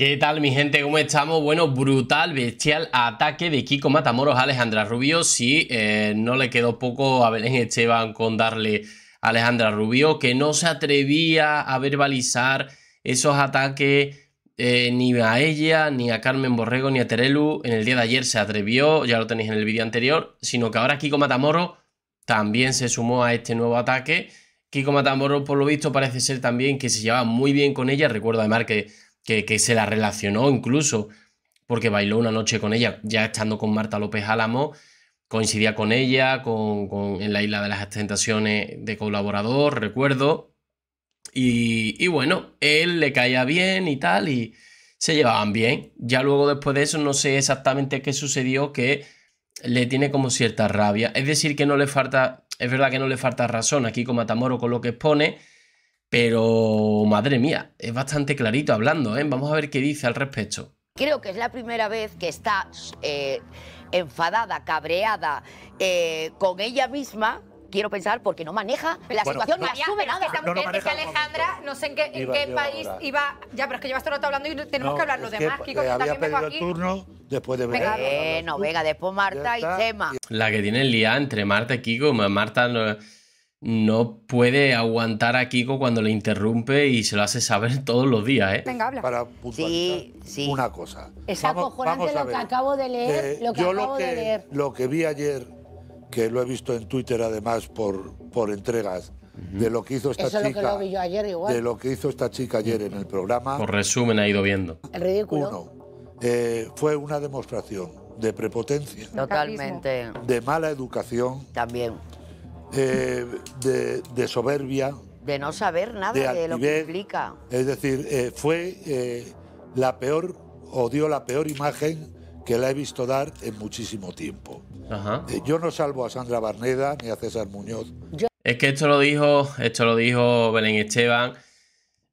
¿Qué tal mi gente? ¿Cómo estamos? Bueno, brutal, bestial ataque de Kiko Matamoros a Alejandra Rubio. Sí, eh, no le quedó poco a Belén Esteban con darle a Alejandra Rubio, que no se atrevía a verbalizar esos ataques eh, ni a ella, ni a Carmen Borrego, ni a Terelu. En el día de ayer se atrevió, ya lo tenéis en el vídeo anterior, sino que ahora Kiko Matamoros también se sumó a este nuevo ataque. Kiko Matamoros, por lo visto, parece ser también que se llevaba muy bien con ella. Recuerdo además que que, se la relacionó incluso, porque bailó una noche con ella, ya estando con Marta López Álamo, coincidía con ella, con, en la Isla de las Tentaciones de colaborador, recuerdo. Y, bueno, él le caía bien y tal, y se llevaban bien. Ya luego después de eso no sé exactamente qué sucedió, que le tiene como cierta rabia. Es decir, que no le falta, es verdad que no le falta razón aquí con Matamoros, con lo que expone, pero, madre mía, es bastante clarito hablando, ¿eh? Vamos a ver qué dice al respecto. Creo que es la primera vez que está eh, enfadada, cabreada eh, con ella misma, quiero pensar, porque no maneja la situación, no, asume nada. Es que, Alejandra, no sé en qué, país iba. Ya, pero es que llevas todo el rato hablando y tenemos que hablar lo demás, Kiko, que había pedido aquí. el turno después de Bueno, venga, después Marta y Chema. La que tiene el día entre Marta y Kiko, Marta no no puede aguantar a Kiko cuando le interrumpe y se lo hace saber todos los días, ¿eh? Venga, habla. Para sí, sí. una cosa. Es acojonante lo que acabo de leer, eh, lo que acabo de leer. Lo que vi ayer, que lo he visto en Twitter además por, por entregas, de lo que hizo esta Eso chica. Es lo que lo vi yo ayer igual. De lo que hizo esta chica ayer en el programa. Por resumen ha ido viendo. El ridículo. Uno, eh, fue una demostración de prepotencia. Totalmente. De mala educación. También eh, de, soberbia. De no saber nada de, lo que implica. Es decir, eh, fue eh, la peor o dio la peor imagen que la he visto dar en muchísimo tiempo. yo no salvo a Sandra Barneda ni a César Muñoz. Es que esto lo dijo, esto lo dijo Belén Esteban.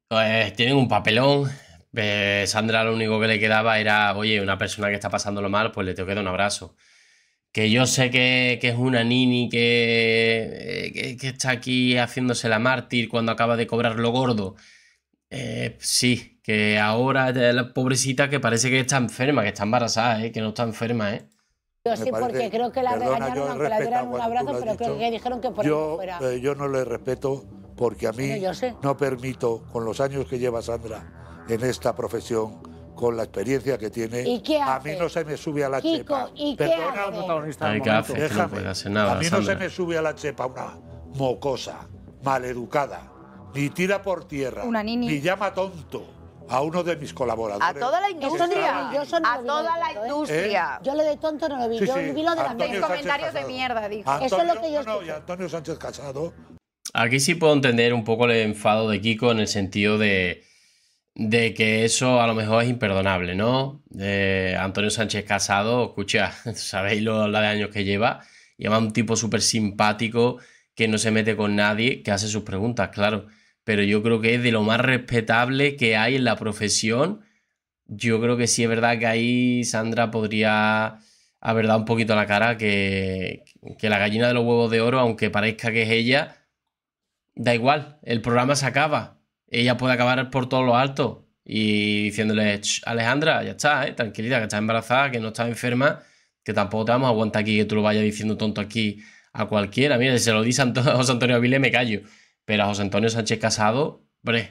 Pues, tienen un papelón. Sandra lo único que le quedaba era, oye, una persona que está pasándolo mal, pues le tengo que dar un abrazo que yo sé que, es una nini eh, que, que, está aquí haciéndose la mártir cuando acaba de cobrar lo gordo. Eh, sí, que ahora la pobrecita que parece que está enferma, que está embarazada, eh, que no está enferma, ¿eh? Yo sí, porque creo que la regañaron, aunque la dieron un abrazo, pero creo que dijeron que por yo, fuera. Eh, yo no le respeto porque a mí no permito, con los años que lleva Sandra en esta profesión, con la experiencia que tiene. ¿Y A mí no se me sube a la chepa. ¿y Perdona protagonista. nada, a mí no se me sube a la chepa una mocosa, maleducada, ni tira por tierra, ni llama tonto a uno de mis colaboradores. A toda la industria. Yo a toda la tonto, ¿eh? industria. Yo lo de tonto no lo vi. Sí, sí. Yo vi lo de los comentarios de mierda, dijo. Eso es lo que yo no, Antonio Sánchez Casado. Aquí sí puedo entender un poco el enfado de Kiko en el sentido de de que eso a lo mejor es imperdonable, ¿no? Antonio Sánchez Casado, escucha, sabéis lo, de años que lleva, lleva un tipo súper simpático que no se mete con nadie, que hace sus preguntas, claro, pero yo creo que es de lo más respetable que hay en la profesión. Yo creo que sí es verdad que ahí Sandra podría haber dado un poquito a la cara que, que la gallina de los huevos de oro, aunque parezca que es ella, da igual, el programa se acaba, ella puede acabar por todo lo alto y diciéndole, Alejandra, ya está, ¿eh? que estás embarazada, que no estás enferma, que tampoco te vamos a aguantar aquí que tú lo vayas diciendo tonto aquí a cualquiera. Mira, si se lo dice a José Antonio Avile, me callo. Pero a José Antonio Sánchez Casado, bre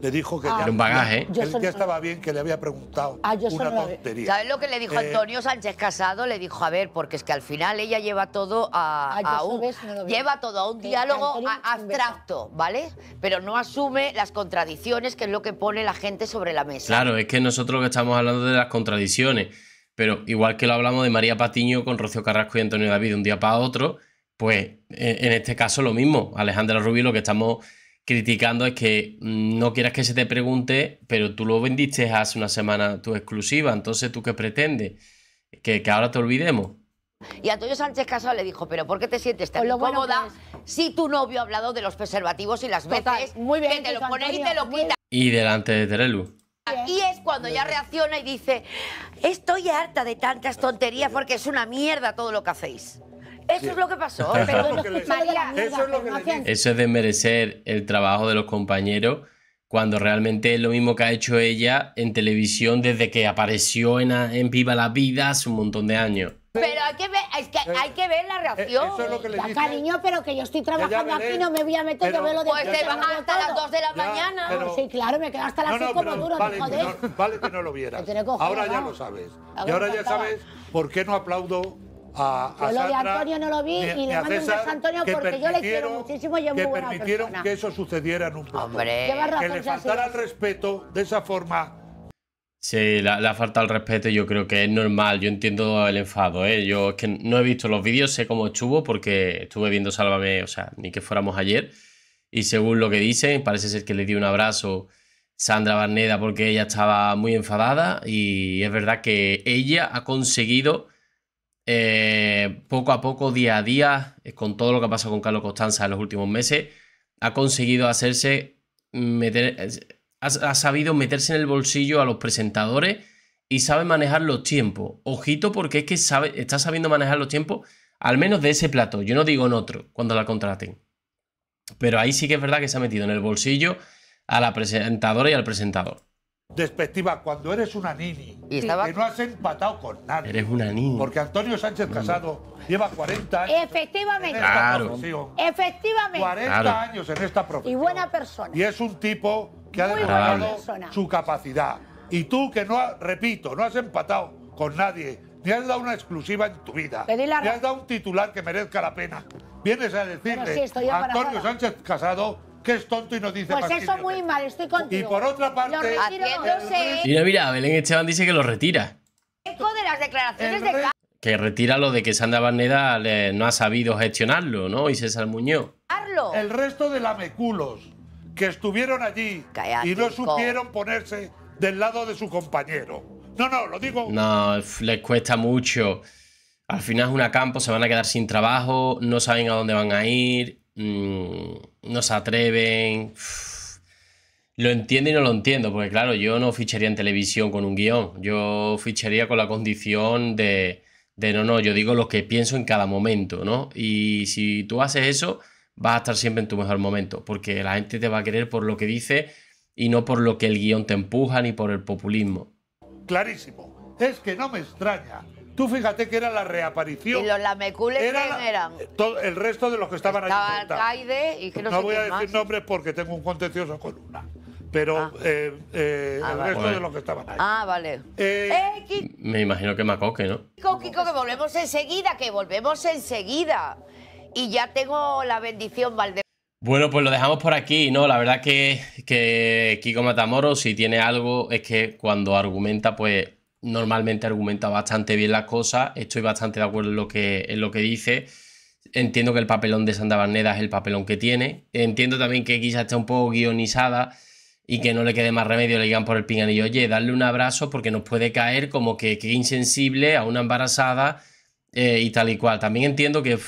le dijo que ah. era un bagaje. ya estaba bien, que le había preguntado ah, una tontería. ¿Sabes lo que le dijo eh, Antonio Sánchez Casado? Le dijo, a ver, porque es que al final ella lleva todo a, ah, un, lleva todo un diálogo abstracto, ¿vale? Pero no asume las contradicciones, que es lo que pone la gente sobre la mesa. Claro, es que nosotros que estamos hablando de las contradicciones, pero igual que lo hablamos de María Patiño con Rocío Carrasco y Antonio David un día para otro, pues eh, en este caso lo mismo. Alejandra Rubí lo que estamos criticando es que no quieras que se te pregunte, pero tú lo vendiste hace una semana tu exclusiva, entonces tú qué pretendes? ¿Que, que ahora te olvidemos. Y Antonio Sánchez casado le dijo, pero ¿por qué te sientes tan cómoda si tu novio ha hablado de los preservativos y las veces muy bien, que te lo pones y te lo quitas? Y delante de Terelu. Y es cuando ya reacciona y dice, estoy harta de tantas tonterías porque es una mierda todo lo que hacéis. Eso es lo que pasó. eso es desmerecer el trabajo de los compañeros cuando realmente es lo mismo que ha hecho ella en televisión desde que apareció en, en Viva la Vida hace un montón de años. Pero hay que ver, que eh, hay que ver la eh, reacción. cariño, pero que yo estoy trabajando aquí, no me voy a meter, yo veo lo de Pues te vas hasta las 2 de la mañana. sí, claro, me quedo hasta las 5 no, duro, vale, joder. Que no, vale que no lo vieras. ahora ya lo sabes. Y ahora ya sabes por qué no aplaudo a, lo de Antonio no lo vi y le mando un beso a Antonio porque yo le quiero muchísimo y es muy buena persona. Que permitieron que eso sucediera en un programa. Hombre. Que le faltara el respeto de esa forma... Sí, la, la, falta al respeto yo creo que es normal, yo entiendo el enfado, ¿eh? Yo es que no he visto los vídeos, sé cómo estuvo porque estuve viendo Sálvame, o sea, ni que fuéramos ayer, y según lo que dicen, parece ser que le dio un abrazo Sandra Barneda porque ella estaba muy enfadada y es verdad que ella ha conseguido eh, poco a poco, día a día, eh, con todo lo que ha pasado con Carlos Costanza en los últimos meses, ha conseguido hacerse meter, ha, ha sabido meterse en el bolsillo a los presentadores y sabe manejar los tiempos. Ojito porque es que sabe, está sabiendo manejar los tiempos, al menos de ese plato. Yo no digo en otro cuando la contraten. Pero ahí sí que es verdad que se ha metido en el bolsillo a la presentadora y al presentador despectiva cuando eres una nini y no has empatado con nadie. Eres una nini. Porque Antonio Sánchez Casado lleva 40 años. Efectivamente. En esta Efectivamente. 40 años en esta profesión. Y buena persona. Y es un tipo que ha demostrado su capacidad. Y tú que no, repito, no has empatado con nadie, ni has dado una exclusiva en tu vida, ni has dado un titular que merezca la pena. Vienes a decirle Antonio Sánchez Casado que es tonto y no dice. Pues eso muy mal, estoy contigo. Y por otra parte. Mira, mira, Belén Esteban dice que lo retira. Eco de las declaraciones de que retira lo de que Sandra Barneda no ha sabido gestionarlo, ¿no? Y César Muñoz. El resto de la lameculos que estuvieron allí y no supieron ponerse del lado de su compañero. No, no, lo digo. No, les cuesta mucho. Al final es una campo, se van a quedar sin trabajo, no saben a dónde van a ir. Mm no se atreven. Lo entiendo y no lo entiendo, porque claro, yo no ficharía en televisión con un guión, yo ficharía con la condición de, de no, no, yo digo lo que pienso en cada momento, ¿no? Y si tú haces eso, vas a estar siempre en tu mejor momento, porque la gente te va a querer por lo que dice y no por lo que el guión te empuja ni por el populismo. Clarísimo, es que no me extraña Tú fíjate que era la reaparición. ¿Y los lamecules quién eran? Eh, el resto de los que estaban Estaba allí. Alcaide y que no, no voy a decir nombres porque tengo un contencioso con una. Pero ah. eh, eh, el ah, resto de los que estaban ahí. Ah, vale. me imagino que Macoque, ¿no? Kiko, que volvemos enseguida, que volvemos enseguida. Y ya tengo la bendición, Valde. Bueno, pues lo dejamos por aquí, ¿no? La verdad que, que Kiko Matamoro, si tiene algo, es que cuando argumenta, pues normalmente argumenta bastante bien las cosas... estoy bastante de acuerdo en lo que, en lo que dice. Entiendo que el papelón de Santa Barneda es el papelón que tiene. Entiendo también que quizá está un poco guionizada y que no le quede más remedio, le digan por el pinganillo, oye, darle un abrazo porque nos puede caer como que, que insensible a una embarazada eh, y tal y cual. También entiendo que,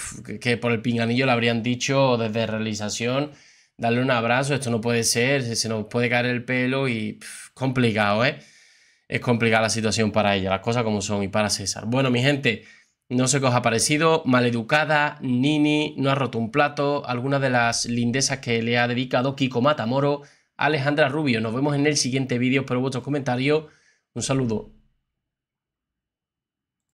que por el pinganillo le habrían dicho desde realización, darle un abrazo, esto no puede ser, se nos puede caer el pelo y complicado, ¿eh? es complicada la situación para ella, las cosas como son y para César. Bueno, mi gente, no sé qué os ha parecido. Maleducada, Nini, no ha roto un plato, algunas de las lindezas que le ha dedicado Kiko Matamoro, Alejandra Rubio. Nos vemos en el siguiente vídeo. Espero vuestros comentarios. Un saludo.